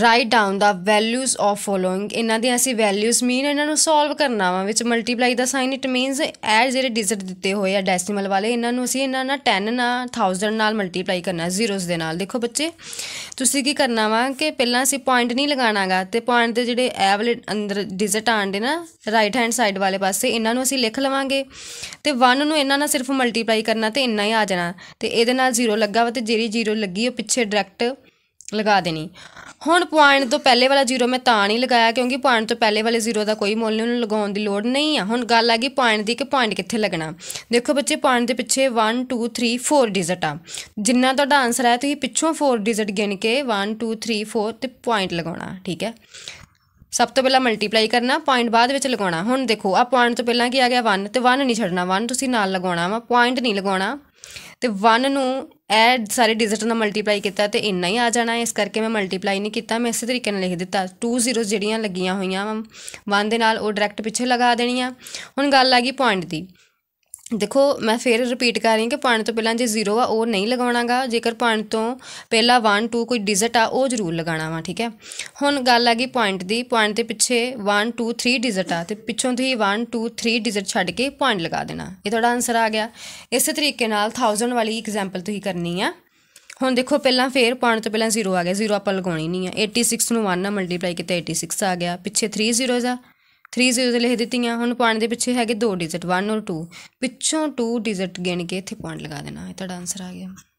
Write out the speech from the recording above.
right down the values of following ਇਹਨਾਂ ਦੇ ਅਸੀਂ ਵੈਲਿਊਜ਼ ਮੀਨ ਇਹਨਾਂ ਨੂੰ ਸੋਲਵ ਕਰਨਾ ਵਾ ਵਿੱਚ ਮਲਟੀਪਲਾਈ ਦਾ ਸਾਈਨ ਇਟ ਮੀਨਸ ਐ ਜਿਹੜੇ ਡਿਜਿਟ ਦਿੱਤੇ ਹੋਏ ਆ ਡੈਸੀਮਲ ਵਾਲੇ ਇਹਨਾਂ ਨੂੰ ਅਸੀਂ ਇਹਨਾਂ ਨਾਲ 10 ਨਾਲ 1000 ਨਾਲ ਮਲਟੀਪਲਾਈ ਕਰਨਾ ਜ਼ੀਰੋਜ਼ ਦੇ ਨਾਲ ਦੇਖੋ ਬੱਚੇ ਤੁਸੀਂ ਕੀ ਕਰਨਾ ਵਾ ਕਿ ਪਹਿਲਾਂ ਅਸੀਂ ਪੁਆਇੰਟ ਨਹੀਂ ਲਗਾਣਾਗਾ ਤੇ ਪੁਆਇੰਟ ਦੇ ਜਿਹੜੇ ਐ ਵਾਲੇ ਅੰਦਰ ਡਿਜਿਟ ਆਂਦੇ ਨਾ ਰਾਈਟ ਹੈਂਡ ਸਾਈਡ ਵਾਲੇ ਪਾਸੇ ਇਹਨਾਂ ਨੂੰ ਅਸੀਂ ਲਿਖ ਲਵਾਂਗੇ ਤੇ 1 ਨੂੰ ਇਹਨਾਂ ਨਾਲ ਸਿਰਫ ਮਲਟੀਪਲਾਈ ਕਰਨਾ ਤੇ ਇੰਨਾ ਹੀ ਆ ਜਾਣਾ ਤੇ ਇਹਦੇ ਨਾਲ ਜ਼ੀਰੋ ਲੱਗਾ ਵਾ ਤੇ ਜਿਹੜੀ ਜ਼ੀਰੋ ਲੱਗੀ ਉਹ ਪਿੱਛੇ ਡਾਇਰੈਕਟ ਲਗਾ ਦੇਣੀ ਹੁਣ ਪੁਆਇੰਟ ਤੋਂ ਪਹਿਲੇ ਵਾਲਾ ਜ਼ੀਰੋ ਮੈਂ ਤਾਂ ਨਹੀਂ ਲਗਾਇਆ ਕਿਉਂਕਿ ਪੁਆਇੰਟ ਤੋਂ ਪਹਿਲੇ ਵਾਲੇ ਜ਼ੀਰੋ ਦਾ ਕੋਈ ਮੁੱਲ ਨਹੀਂ ਉਹਨੂੰ ਲਗਾਉਣ ਦੀ ਲੋੜ ਨਹੀਂ ਆ ਹੁਣ ਗੱਲ ਆ ਗਈ ਪੁਆਇੰਟ ਦੀ ਕਿ ਪੁਆਇੰਟ ਕਿੱਥੇ ਲੱਗਣਾ ਦੇਖੋ ਬੱਚੇ ਪੁਆਇੰਟ ਦੇ ਪਿੱਛੇ 1 2 3 4 ਡਿਜਟ ਆ ਜਿੰਨਾ ਤੁਹਾਡਾ ਆਨਸਰ ਹੈ ਤੁਸੀਂ ਪਿੱਛੋਂ 4 ਡਿਜਟ ਗਿਣ ਕੇ 1 2 3 4 ਤੇ ਪੁਆਇੰਟ ਲਗਾਉਣਾ ਠੀਕ ਹੈ ਸਭ ਤੋਂ ਪਹਿਲਾਂ ਮਲਟੀਪਲਾਈ ਕਰਨਾ ਪੁਆਇੰਟ ਬਾਅਦ ਵਿੱਚ ਲਗਾਉਣਾ ਹੁਣ ਦੇਖੋ ਆ ਪੁਆਇੰਟ ਤੋਂ ਪਹਿਲਾਂ ਕੀ ਆ ਗਿਆ 1 ਤੇ 1 ਨਹੀਂ ਛੱਡਣਾ 1 ਤੁਸੀਂ ਨਾਲ ਲਗਾਉਣਾ ਵਾ ਪੁਆਇੰਟ ਨਹੀਂ ਲਗਾਉਣਾ ਤੇ 1 ਨੂੰ ਇਹ ਸਾਰੇ ਡਿਜਿਟ ਨਾਲ ਮਲਟੀਪਲਾਈ ਕੀਤਾ ਤੇ ਇੰਨਾ ਹੀ ਆ ਜਾਣਾ ਇਸ ਕਰਕੇ ਮੈਂ ਮਲਟੀਪਲਾਈ ਨਹੀਂ ਕੀਤਾ ਮੈਂ ਇਸੇ ਤਰੀਕੇ ਨਾਲ ਲਿਖ ਦਿੱਤਾ 2 ਜ਼ੀਰੋਜ਼ ਜਿਹੜੀਆਂ ਲੱਗੀਆਂ ਹੋਈਆਂ 1 ਦੇ ਨਾਲ ਉਹ ਡਾਇਰੈਕਟ ਪਿੱਛੇ ਲਗਾ ਦੇਣੀਆਂ ਹੁਣ ਗੱਲ ਆ ਗਈ ਪੁਆਇੰਟ ਦੀ ਦੇਖੋ ਮੈਂ ਫੇਰ ਰਿਪੀਟ ਕਰ ਰਹੀ ਹਾਂ ਕਿ ਪਾਣ ਤੋਂ ਪਹਿਲਾਂ ਜੇ 0 ਆ ਉਹ ਨਹੀਂ ਲਗਾਉਣਾਗਾ ਜੇਕਰ ਪਾਣ ਤੋਂ ਪਹਿਲਾਂ 1 2 ਕੋਈ ਡਿਜਟ ਆ ਉਹ ਜ਼ਰੂਰ ਲਗਾਣਾ ਵਾ ਠੀਕ ਹੈ ਹੁਣ ਗੱਲ ਆ ਗਈ ਪੁਆਇੰਟ ਦੀ ਪੁਆਇੰਟ ਦੇ ਪਿੱਛੇ 1 2 3 ਡਿਜਟ ਆ ਤੇ ਪਿੱਛੋਂ ਤੁਸੀਂ 1 2 3 ਡਿਜਟ ਛੱਡ ਕੇ ਪੁਆਇੰਟ ਲਗਾ ਦੇਣਾ ਇਹ ਤੁਹਾਡਾ ਆਨਸਰ ਆ ਗਿਆ ਇਸੇ ਤਰੀਕੇ ਨਾਲ 1000 ਵਾਲੀ ਐਗਜ਼ਾਮਪਲ ਤੁਸੀਂ ਕਰਨੀ ਆ ਹੁਣ ਦੇਖੋ ਪਹਿਲਾਂ ਫੇਰ ਪਾਣ ਤੋਂ ਪਹਿਲਾਂ 0 ਆ ਗਿਆ 0 ਆਪਾਂ ਲਗਾਉਣੀ ਨਹੀਂ ਆ 86 ਨੂੰ 1 ਨਾਲ ਮਲਟੀਪਲਾਈ ਕੀਤਾ 86 ਆ ਗਿਆ ਪਿੱਛੇ 3 ਜ਼ੀਰੋਜ਼ ਆ 3 ਜ਼ੀਰੋ ਲਿਖ ਦਿੱਤੀਆਂ ਹੁਣ ਪੁਆਇੰਟ ਦੇ ਪਿੱਛੇ ਹੈਗੇ ਦੋ ਡਿਜਿਟ 1 ਔਰ 2 ਪਿੱਛੋਂ 2 ਡਿਜਿਟ ਗਿਣ ਕੇ ਇੱਥੇ ਪੁਆਇੰਟ ਲਗਾ ਦੇਣਾ ਇਹ ਤੁਹਾਡਾ ਆਨਸਰ ਆ ਗਿਆ